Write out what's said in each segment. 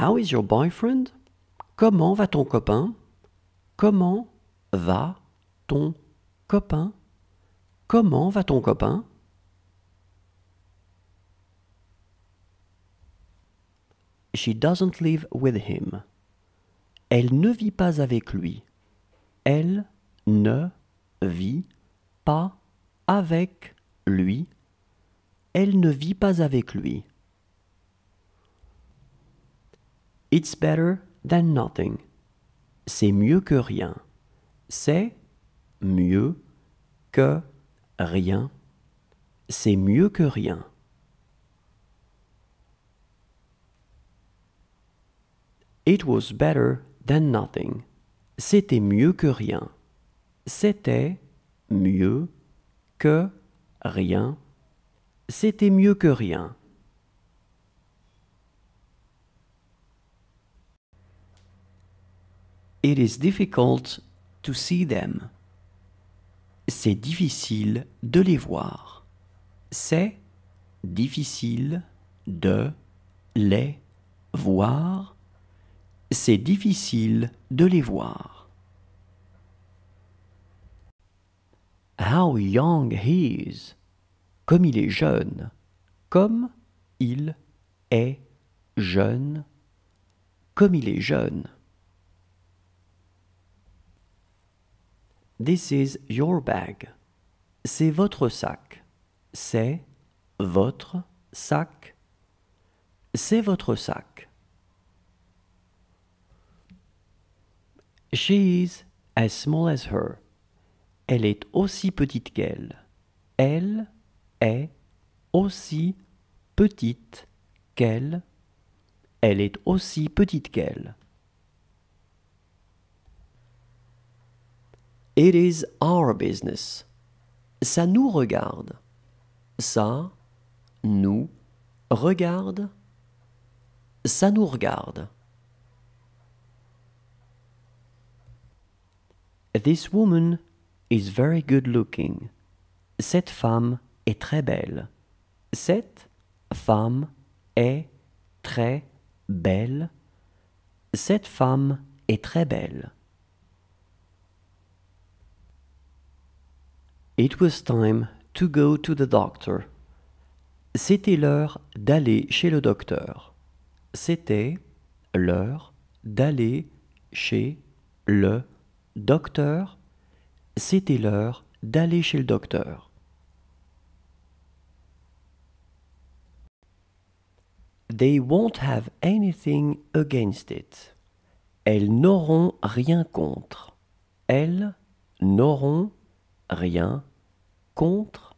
How is your boyfriend? Comment va ton copain? Comment va ton copain? Comment va ton copain? She doesn't live with him. Elle ne vit pas avec lui. Elle ne vit pas avec lui. Elle ne vit pas avec lui. It's better than nothing. C'est mieux que rien. C'est mieux que rien. C'est mieux que rien. It was better than nothing. C'était mieux que rien. C'était mieux que rien. C'était mieux que rien. It is difficult to see them. C'est difficile de les voir. C'est difficile de les voir. C'est difficile de les voir. How young he is. Comme il est jeune. Comme il est jeune. Comme il est jeune. This is your bag. C'est votre sac. C'est votre sac. C'est votre sac. She is as small as her. Elle est aussi petite qu'elle. Elle est aussi petite qu'elle. Elle est aussi petite qu'elle. It is our business. Ça nous regarde. Ça nous regarde. Ça nous regarde. This woman is very good looking. Cette femme est très belle. Cette femme est très belle. Cette femme est très belle. It was time to go to the doctor. C'était l'heure d'aller chez le docteur. C'était l'heure d'aller chez le docteur. C'était l'heure d'aller chez le docteur. They won't have anything against it. Elles n'auront rien contre. Elles n'auront rien contre,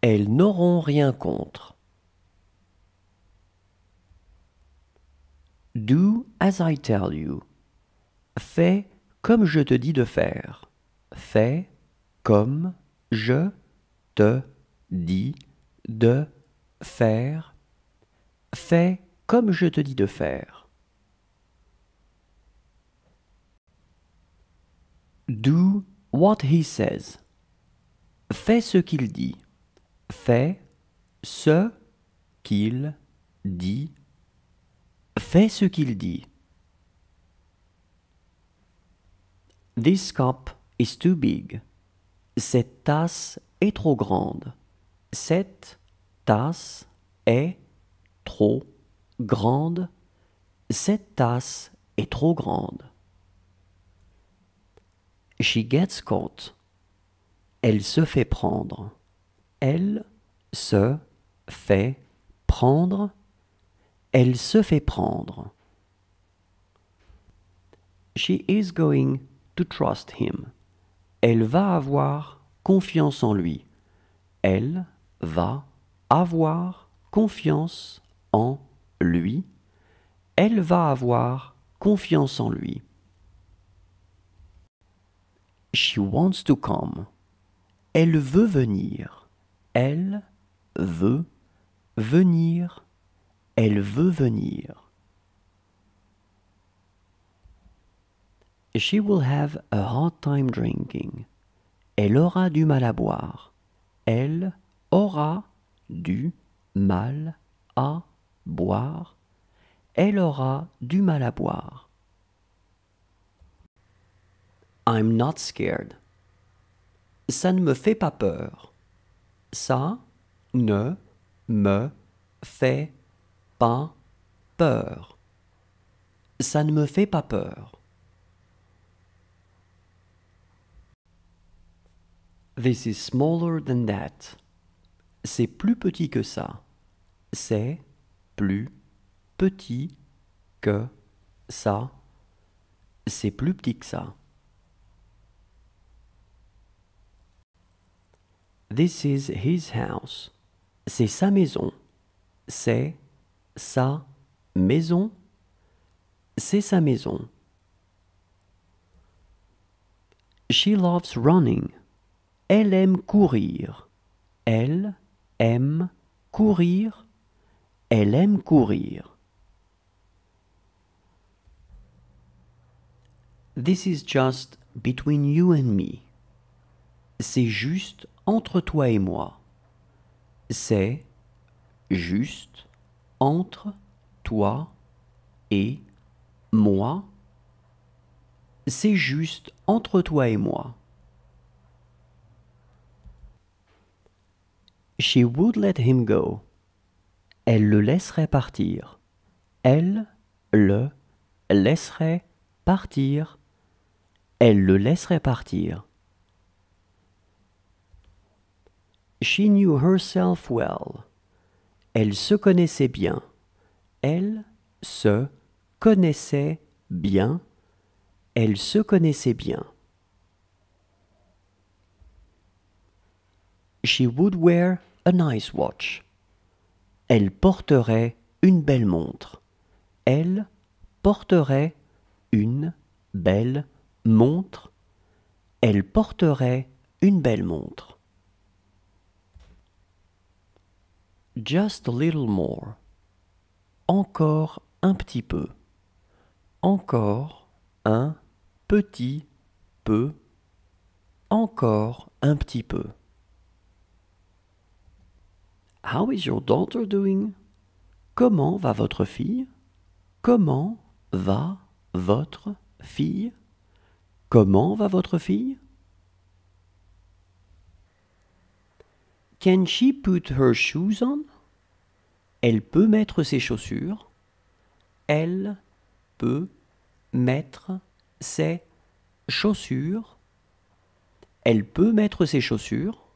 elles n'auront rien contre. Do as I tell you. Fais comme je te dis de faire. Fais comme je te dis de faire. Fais comme je te dis de faire. Do What he says. Fais ce qu'il dit. Fais ce qu'il dit. Fais ce qu'il dit. This cup is too big. Cette tasse est trop grande. Cette tasse est trop grande. Cette tasse est trop grande. She gets caught. Elle se fait prendre. Elle se fait prendre. Elle se fait prendre. She is going to trust him. Elle va avoir confiance en lui. Elle va avoir confiance en lui. Elle va avoir confiance en lui. She wants to come. Elle veut venir. Elle veut venir. Elle veut venir. She will have a hard time drinking. Elle aura du mal à boire. Elle aura du mal à boire. Elle aura du mal à boire. I'm not scared. Ça ne me fait pas peur. Ça ne me fait pas peur. Ça ne me fait pas peur. This is smaller than that. C'est plus petit que ça. C'est plus petit que ça. C'est plus petit que ça. This is his house. C'est sa maison. C'est sa maison. C'est sa maison. She loves running. Elle aime courir. Elle aime courir. Elle aime courir. This is just between you and me. C'est juste entre toi et moi. C'est juste entre toi et moi. C'est juste entre toi et moi. She would let him go. Elle le laisserait partir. Elle le laisserait partir. Elle le laisserait partir. She knew herself well. Elle se connaissait bien. Elle se connaissait bien. Elle se connaissait bien. She would wear a nice watch. Elle porterait une belle montre. Elle porterait une belle montre. Elle porterait une belle montre. Just a little more. Encore un petit peu. Encore un petit peu. Encore un petit peu. How is your daughter doing? Comment va votre fille? Comment va votre fille? Comment va votre fille? Can she put her shoes on? Elle peut mettre ses chaussures. Elle peut mettre ses chaussures. Elle peut mettre ses chaussures.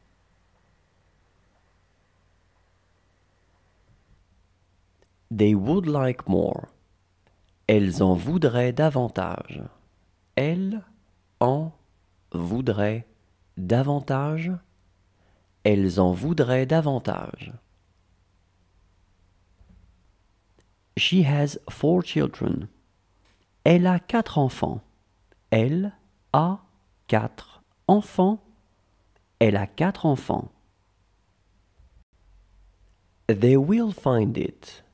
They would like more. Elles en voudraient davantage. Elles en voudraient davantage elles en voudraient davantage. She has four children. Elle a quatre enfants. Elle a quatre enfants. Elle a quatre enfants. They will find it.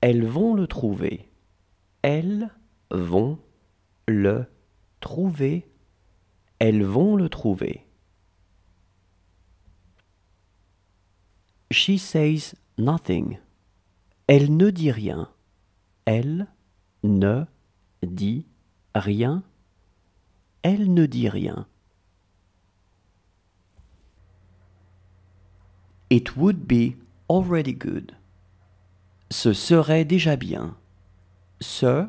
Elles vont le trouver. Elles vont le trouver. Elles vont le trouver. She says nothing. Elle ne dit rien. Elle ne dit rien. Elle ne dit rien. It would be already good. Ce serait déjà bien. Ce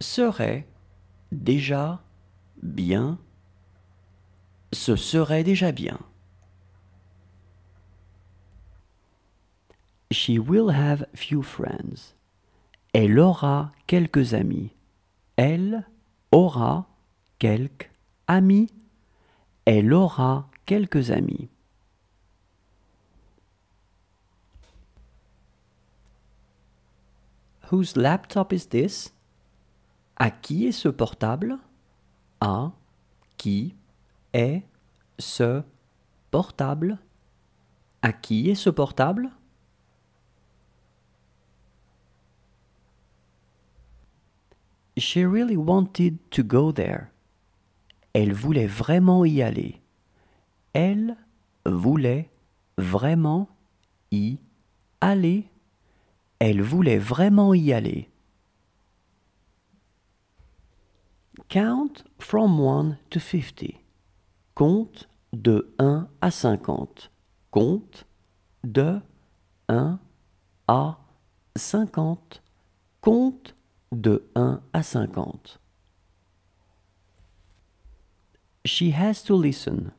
serait déjà bien. Ce serait déjà bien. She will have few friends. Elle aura quelques amis. Elle aura quelques amis. Elle aura quelques amis. Whose laptop is this? À qui est ce portable? À qui est ce portable? À qui est ce portable? She really wanted to go there. Elle voulait vraiment y aller. Elle voulait vraiment y aller. Elle voulait vraiment y aller. Count from 1 to 50. Compte de 1 à 50. Compte de 1 à 50. Compte de 1 à 50. She has to listen.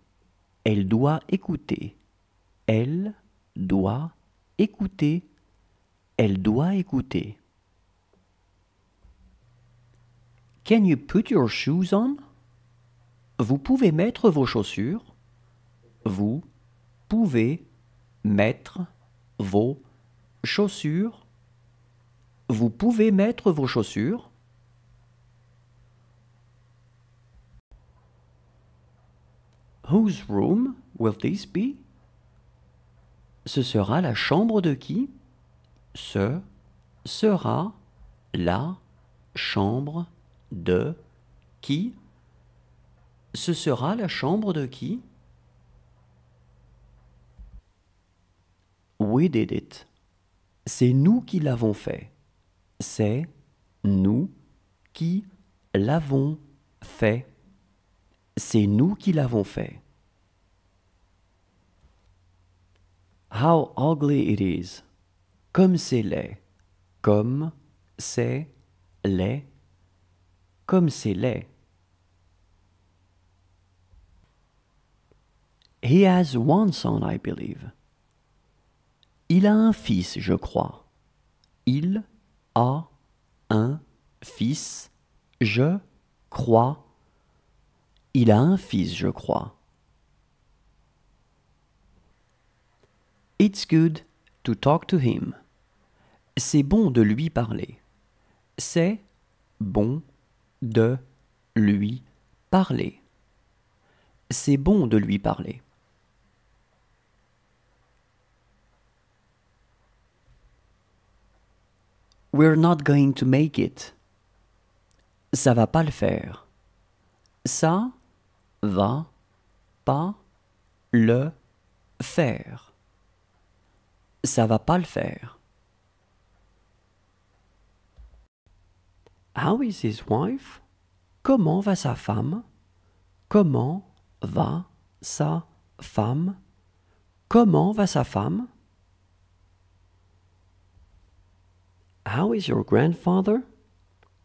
Elle doit écouter. Elle doit écouter. Elle doit écouter. Can you put your shoes on? Vous pouvez mettre vos chaussures. Vous pouvez mettre vos chaussures vous pouvez mettre vos chaussures. Whose room will this be? Ce sera la chambre de qui? Ce sera la chambre de qui? Ce sera la chambre de qui? We did it. C'est nous qui l'avons fait c'est nous qui l'avons fait. C'est nous qui l'avons fait. How ugly it is. Comme c'est laid. Comme c'est laid. Comme c'est laid. He has one son, I believe. Il a un fils, je crois. Il a un fils, je crois. Il a un fils, je crois. It's good to talk to him. C'est bon de lui parler. C'est bon de lui parler. C'est bon de lui parler. We're not going to make it. Ça va pas le faire. Ça va pas le faire. Ça va pas le faire. How is his wife? Comment va sa femme? Comment va sa femme? Comment va sa femme? How is your grandfather?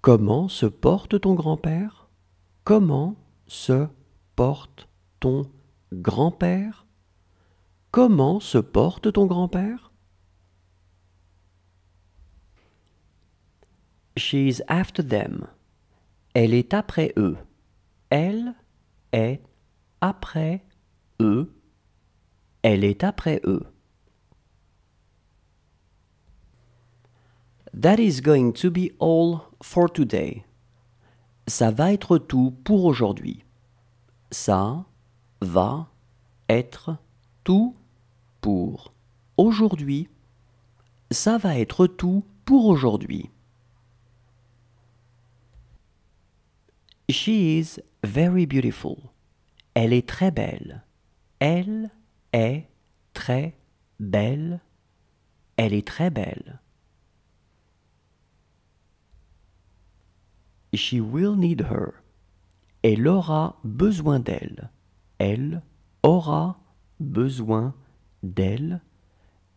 Comment se porte ton grand-père? Comment se porte ton grand-père? Comment se porte ton grand-père? She's after them. Elle est après eux. Elle est après eux. Elle est après eux. That is going to be all for today. Ça va être tout pour aujourd'hui. Ça va être tout pour aujourd'hui. Ça va être tout pour aujourd'hui. She is very beautiful. Elle est très belle. Elle est très belle. Elle est très belle. She will need her. Elle aura besoin d'elle. Elle aura besoin d'elle.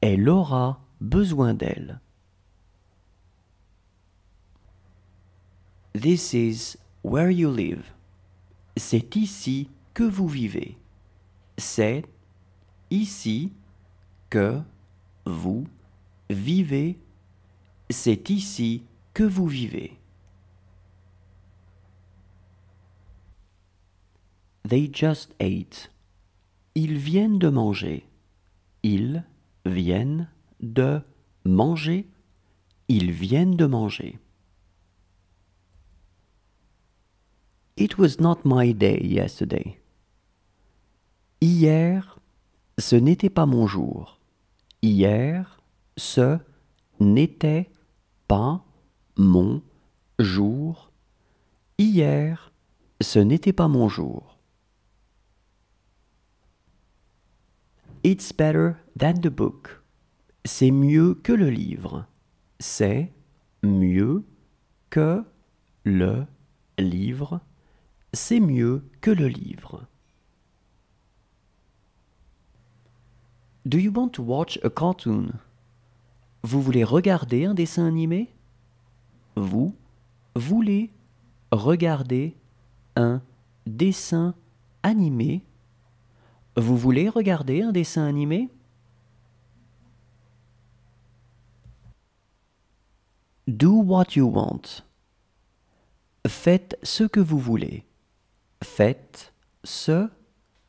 Elle aura besoin d'elle. This is where you live. C'est ici que vous vivez. C'est ici que vous vivez. C'est ici que vous vivez. They just ate. Ils viennent de manger. Ils viennent de manger. Ils viennent de manger. It was not my day yesterday. Hier, ce n'était pas mon jour. Hier, ce n'était pas mon jour. Hier, ce n'était pas mon jour. It's better than the book. C'est mieux que le livre. C'est mieux que le livre. C'est mieux que le livre. Do you want to watch a cartoon? Vous voulez regarder un dessin animé? Vous voulez regarder un dessin animé? Vous voulez regarder un dessin animé Do what you want. Faites ce que vous voulez. Faites ce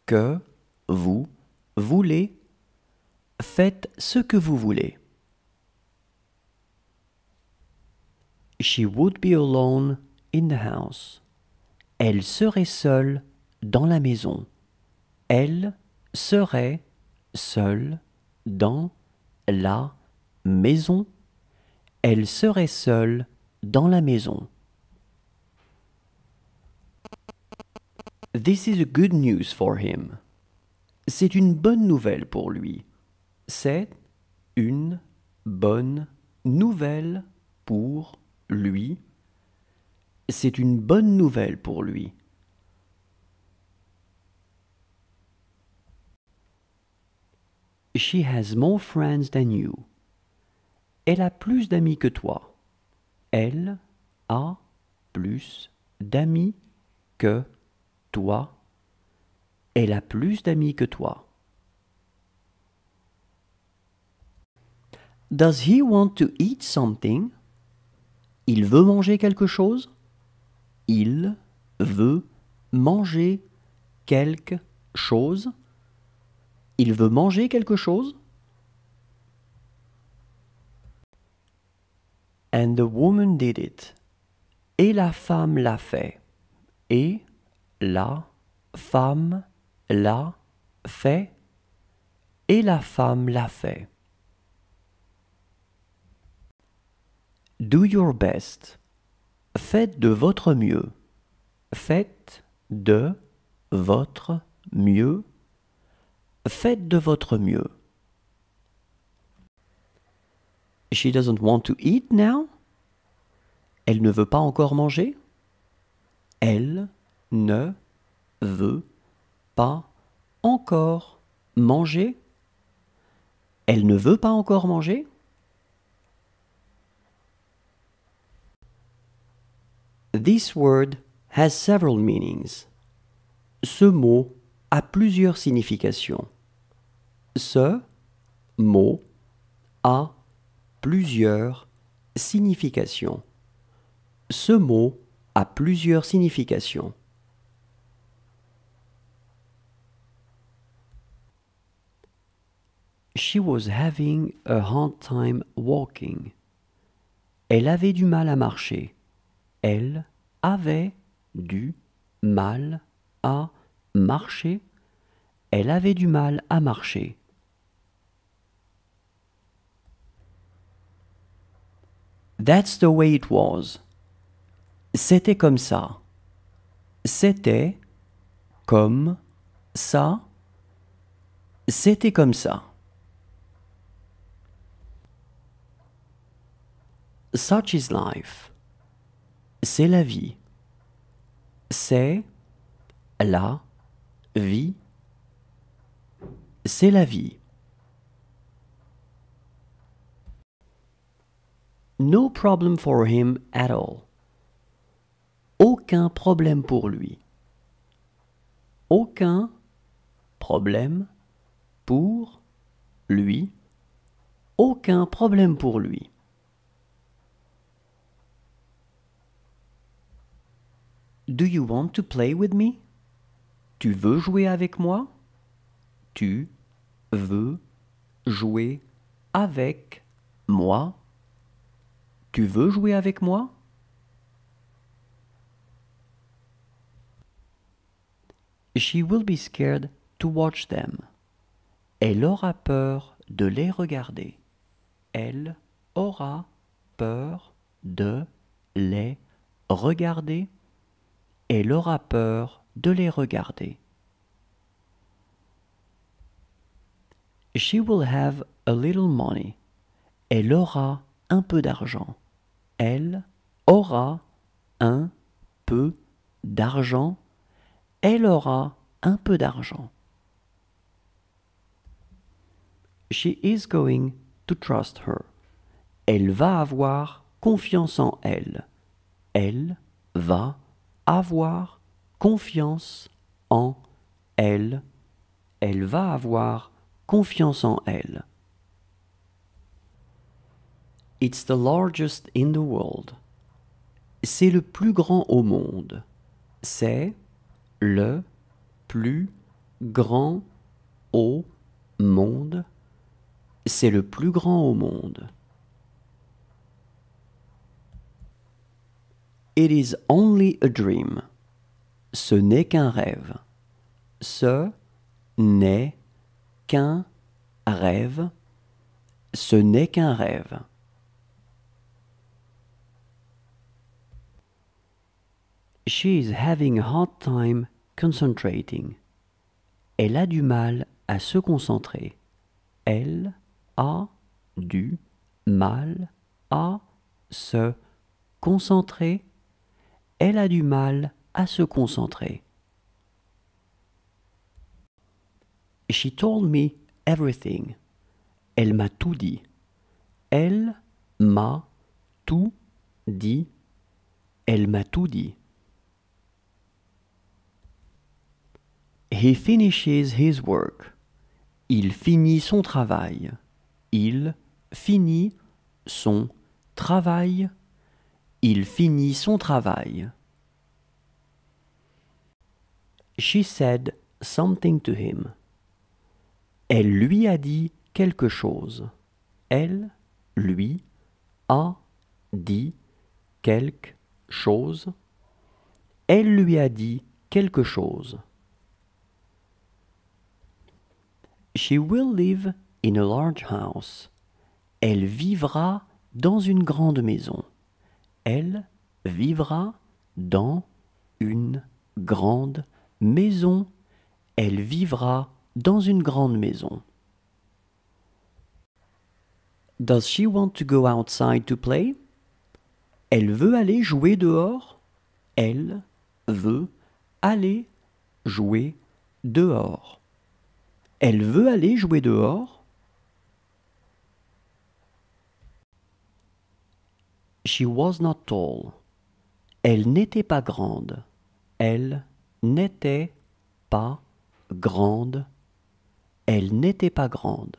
que vous voulez. Faites ce que vous voulez. She would be alone in the house. Elle serait seule dans la maison. Elle serait seule dans la maison. Elle serait seule dans la maison. This is good news for him. C'est une bonne nouvelle pour lui. C'est une bonne nouvelle pour lui. C'est une bonne nouvelle pour lui. She has more friends than you. Elle a plus d'amis que toi. Elle a plus d'amis que toi. Elle a plus d'amis que toi. Does he want to eat something? Il veut manger quelque chose? Il veut manger quelque chose? Il veut manger quelque chose? And the woman did it. Et la femme l'a fait. Et la femme l'a fait. Et la femme l'a fait. Do your best. Faites de votre mieux. Faites de votre mieux. Faites de votre mieux. She doesn't want to eat now? Elle ne veut pas encore manger? Elle ne veut pas encore manger? Elle ne veut pas encore manger? This word has several meanings. Ce mot a plusieurs significations. Ce mot a plusieurs significations. Ce mot a plusieurs significations. She was having a hard time walking. Elle avait du mal à marcher. Elle avait du mal à marcher. Elle avait du mal à marcher. That's the way it was. C'était comme ça. C'était comme ça. C'était comme ça. Such is life. C'est la vie. C'est la vie. C'est la vie. No problem for him at all. Aucun problème pour lui. Aucun problème pour lui. Aucun problème pour lui. Do you want to play with me? Tu veux jouer avec moi? Tu veux jouer avec moi? Tu veux jouer avec moi She will be scared to watch them. Elle aura peur de les regarder. Elle aura peur de les regarder. Elle aura peur de les regarder. She will have a little money. Elle aura un peu d'argent. Elle aura un peu d'argent. Elle aura un peu d'argent. She is going to trust her. Elle va avoir confiance en elle. Elle va avoir confiance en elle. Elle va avoir confiance en elle. It's the largest in the world. C'est le plus grand au monde. C'est le plus grand au monde. C'est le plus grand au monde. It is only a dream. Ce n'est qu'un rêve. Ce n'est qu'un rêve. Ce n'est qu'un rêve. She is having a hard time concentrating. Elle a du mal à se concentrer. Elle a du mal à se concentrer. Elle a du mal à se concentrer. She told me everything. Elle m'a tout dit. Elle m'a tout dit. Elle m'a tout dit. He finishes his work. Il finit son travail. Il finit son travail. Il finit son travail. She said something to him. Elle lui a dit quelque chose. Elle lui a dit quelque chose. Elle lui a dit quelque chose. She will live in a large house. Elle vivra dans une grande maison. Elle vivra dans une grande maison. Elle vivra dans une grande maison. Does she want to go outside to play? Elle veut aller jouer dehors. Elle veut aller jouer dehors. Elle veut aller jouer dehors. She was not tall. Elle n'était pas grande. Elle n'était pas grande. Elle n'était pas grande.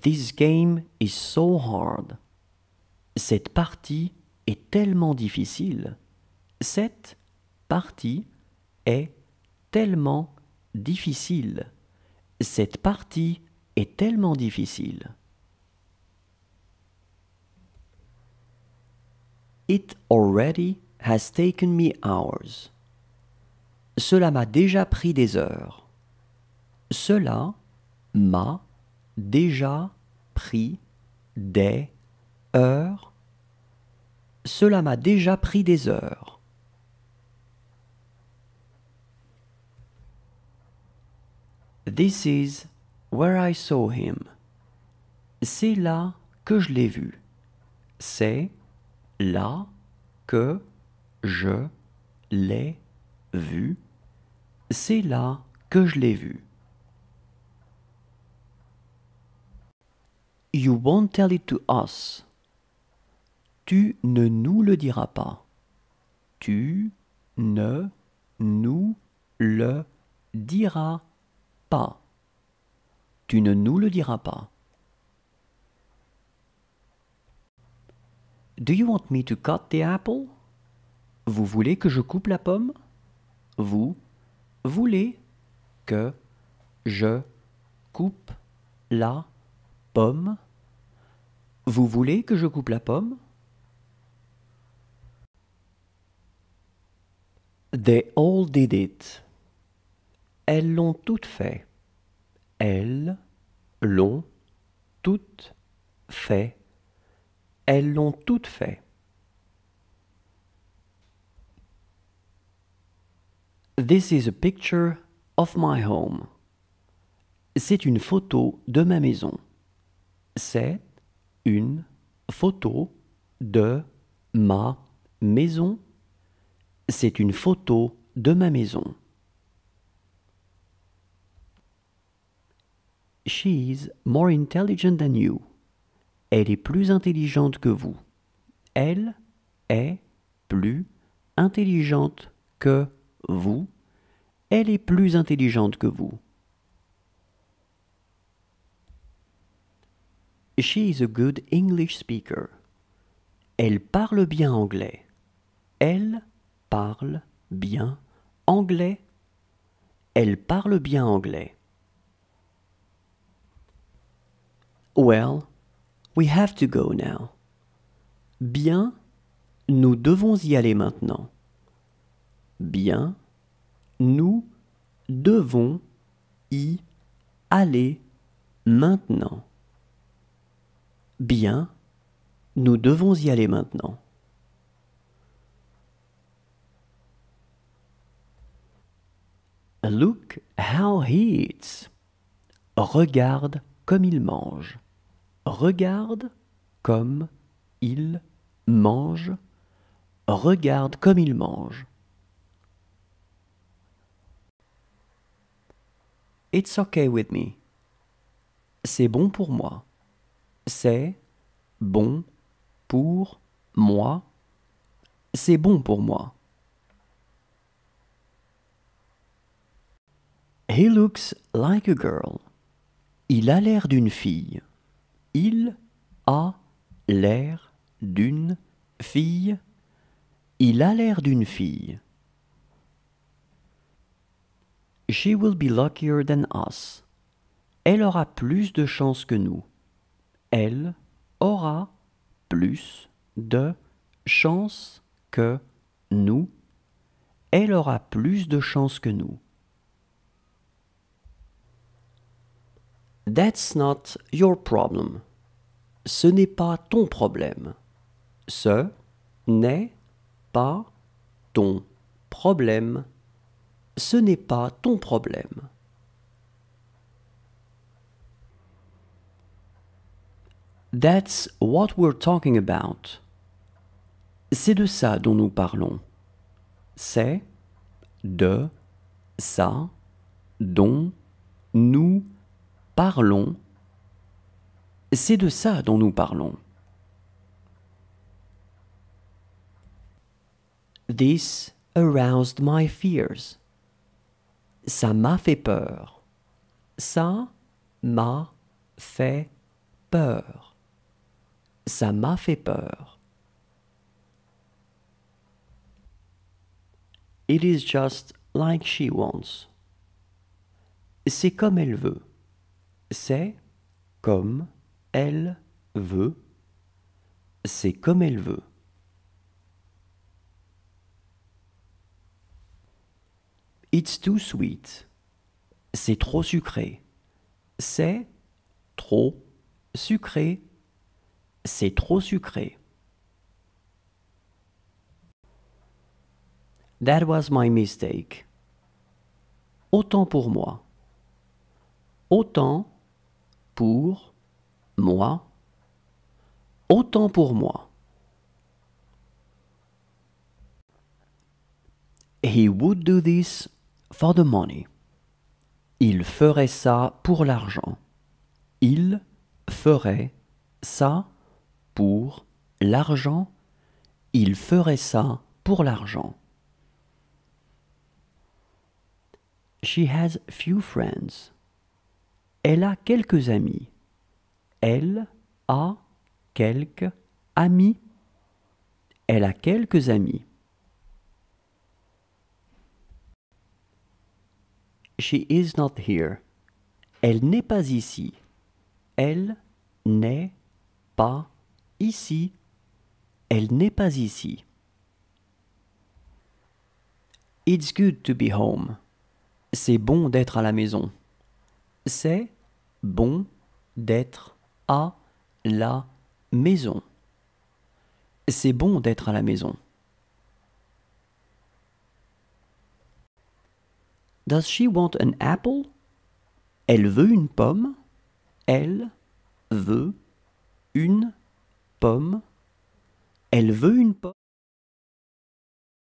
This game is so hard. Cette partie est tellement difficile. Cette partie est tellement difficile difficile. Cette partie est tellement difficile. It already has taken me hours. Cela m'a déjà pris des heures. Cela m'a déjà pris des heures. Cela m'a déjà pris des heures. This is where I saw him. C'est là que je l'ai vu. C'est là que je l'ai vu. C'est là que je l'ai vu. You won't tell it to us. Tu ne nous le diras pas. Tu ne nous le diras pas. Tu ne nous le diras pas. Do you want me to cut the apple? Vous voulez que je coupe la pomme? Vous voulez que je coupe la pomme? Vous voulez que je coupe la pomme? They all did it. Elles l'ont toutes fait. Elles l'ont toutes fait. Elles l'ont toutes fait. This is a picture of my home. C'est une photo de ma maison. C'est une photo de ma maison. C'est une photo de ma maison. She is more intelligent than you. Elle est plus intelligente que vous. Elle est plus intelligente que vous. Elle est plus intelligente que vous. She is a good English speaker. Elle parle bien anglais. Elle parle bien anglais. Elle parle bien anglais. Well, we have to go now. Bien, nous devons y aller maintenant. Bien, nous devons y aller maintenant. Bien, nous devons y aller maintenant. Look how he eats. Regarde comme il mange. Regarde comme il mange. Regarde comme il mange. It's okay with me. C'est bon pour moi. C'est bon pour moi. C'est bon pour moi. He looks like a girl. Il a l'air d'une fille. Il a l'air d'une fille. Il a l'air d'une fille. She will be luckier than us. Elle aura plus de chance que nous. Elle aura plus de chance que nous. Elle aura plus de chance que nous. That's not your problem. Ce n'est pas ton problème. Ce n'est pas ton problème. Ce n'est pas ton problème. That's what we're talking about. C'est de ça dont nous parlons. C'est de ça dont nous parlons, c'est de ça dont nous parlons. This aroused my fears. Ça m'a fait peur. Ça m'a fait peur. Ça m'a fait peur. It is just like she wants. C'est comme elle veut. C'est comme elle veut. C'est comme elle veut. It's too sweet. C'est trop sucré. C'est trop sucré. C'est trop sucré. That was my mistake. Autant pour moi. Autant pour moi, autant pour moi. He would do this for the money. Il ferait ça pour l'argent. Il ferait ça pour l'argent. Il ferait ça pour l'argent. She has few friends. Elle a quelques amis. Elle a quelques amis. Elle a quelques amis. She is not here. Elle n'est pas ici. Elle n'est pas ici. Elle n'est pas ici. It's good to be home. C'est bon d'être à la maison. C'est bon d'être à la maison. C'est bon d'être à la maison. Does she want an apple? Elle veut une pomme. Elle veut une pomme. Elle veut une pomme.